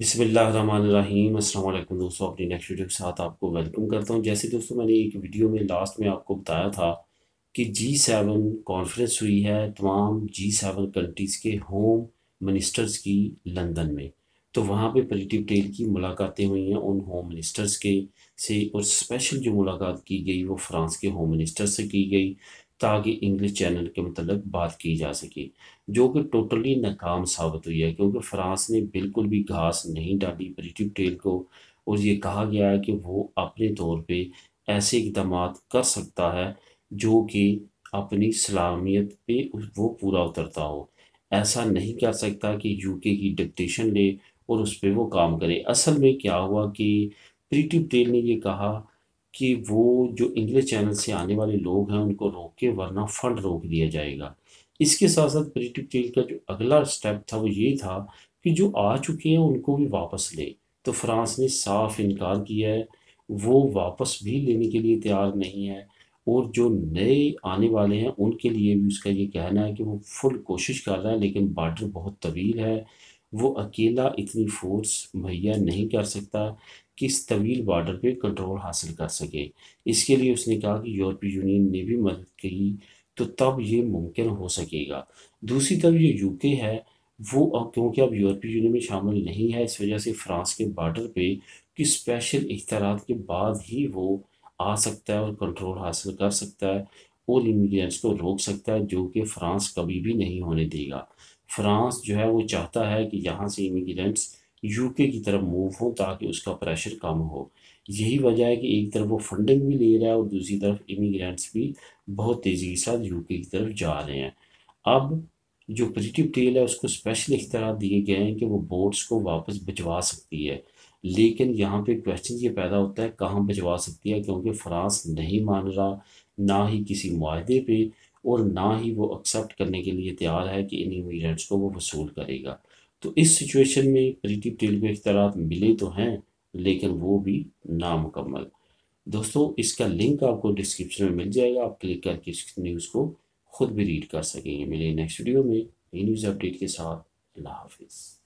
बिसमीम अल्लाम दोस्तों अपनी नेक्स्ट वीडियो के साथ आपको वेलकम करता हूँ जैसे दोस्तों मैंने एक वीडियो में लास्ट में आपको बताया था कि जी सेवन कॉन्फ्रेंस हुई है तमाम जी सेवन कंट्रीज़ के होम मिनिस्टर्स की लंदन में तो वहाँ पे पलिटी पटेल की मुलाकातें हुई हैं उन होम मिनिस्टर्स के से और स्पेशल जो मुलाकात की गई वो फ्रांस के होम मिनिस्टर से की गई ताकि इंग्लिश चैनल के मतलब बात की जा सके जो कि टोटली नाकाम साबित हुई है क्योंकि फ्रांस ने बिल्कुल भी घास नहीं डाली ब्रिटिश टेल को और ये कहा गया है कि वो अपने तौर पे ऐसे इकदाम कर सकता है जो कि अपनी सलामियत पे वो पूरा उतरता हो ऐसा नहीं कर सकता कि यूके की डिक्टेशन ले और उस पर वो काम करे असल में क्या हुआ कि ब्रिटिश टेल ने ये कहा कि वो जो इंग्लिश चैनल से आने वाले लोग हैं उनको रोक के वरना फंड रोक दिया जाएगा इसके साथ साथ क्रिएटिव टेल का जो अगला स्टेप था वो ये था कि जो आ चुके हैं उनको भी वापस ले तो फ्रांस ने साफ इनकार किया है वो वापस भी लेने के लिए तैयार नहीं है और जो नए आने वाले हैं उनके लिए भी उसका ये कहना है कि वो फुल कोशिश कर रहा है लेकिन बार्डर बहुत तवील है वो अकेला इतनी फोर्स मुहैया नहीं कर सकता कि इस तवील बॉर्डर पे कंट्रोल हासिल कर सके इसके लिए उसने कहा कि यूरोपीय यूनियन ने भी मदद की तो तब ये मुमकिन हो सकेगा दूसरी तरफ जो यूके है वो अब क्योंकि अब यूरोपीय यूनियन में शामिल नहीं है इस वजह से फ्रांस के बॉर्डर पे कि स्पेशल इख्तार के बाद ही वो आ सकता है और कंट्रोल हासिल कर सकता है और इमिग्रेंट्स को रोक सकता है जो कि फ्रांस कभी भी नहीं होने देगा फ्रांस जो है वो चाहता है कि यहाँ से इमिग्रेंट्स यूके की तरफ मूव हों ताकि उसका प्रेशर कम हो यही वजह है कि एक तरफ वो फंडिंग भी ले रहा है और दूसरी तरफ इमिग्रेंट्स भी बहुत तेज़ी के साथ यूके की तरफ जा रहे हैं अब जो पॉजिटिव टेल है उसको स्पेशल इख्तियार दिए गए हैं कि वो बोट्स को वापस बचवा सकती है लेकिन यहाँ पे क्वेश्चन ये पैदा होता है कहाँ बचवा सकती है क्योंकि फ्रांस नहीं मान रहा ना ही किसी माहदे पे और ना ही वो एक्सेप्ट करने के लिए तैयार है कि इन इमीग्रेंट्स को वो वसूल करेगा तो इस सिचुएशन में प्रीति पटेल को इख्तरात मिले तो हैं लेकिन वो भी नामुकम्मल दोस्तों इसका लिंक आपको डिस्क्रिप्शन में मिल जाएगा आप क्लिक करके इस न्यूज़ को खुद भी रीड कर सकेंगे मिले नेक्स्ट वीडियो में ये न्यूज़ अपडेट के साथ अल्लाह हाफिज़